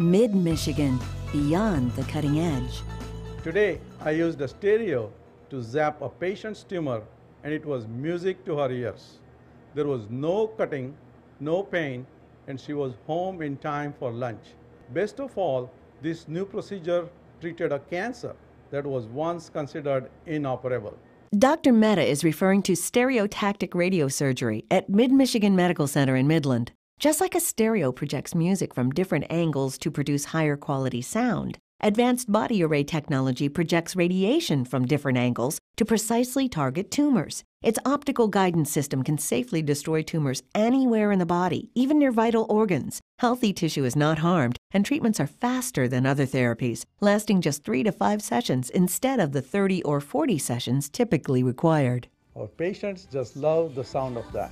Mid Michigan, beyond the cutting edge. Today, I used a stereo to zap a patient's tumor, and it was music to her ears. There was no cutting, no pain, and she was home in time for lunch. Best of all, this new procedure treated a cancer that was once considered inoperable. Dr. Mehta is referring to stereotactic radiosurgery at Mid Michigan Medical Center in Midland. Just like a stereo projects music from different angles to produce higher quality sound, advanced body array technology projects radiation from different angles to precisely target tumors. Its optical guidance system can safely destroy tumors anywhere in the body, even near vital organs. Healthy tissue is not harmed, and treatments are faster than other therapies, lasting just three to five sessions instead of the 30 or 40 sessions typically required. Our patients just love the sound of that.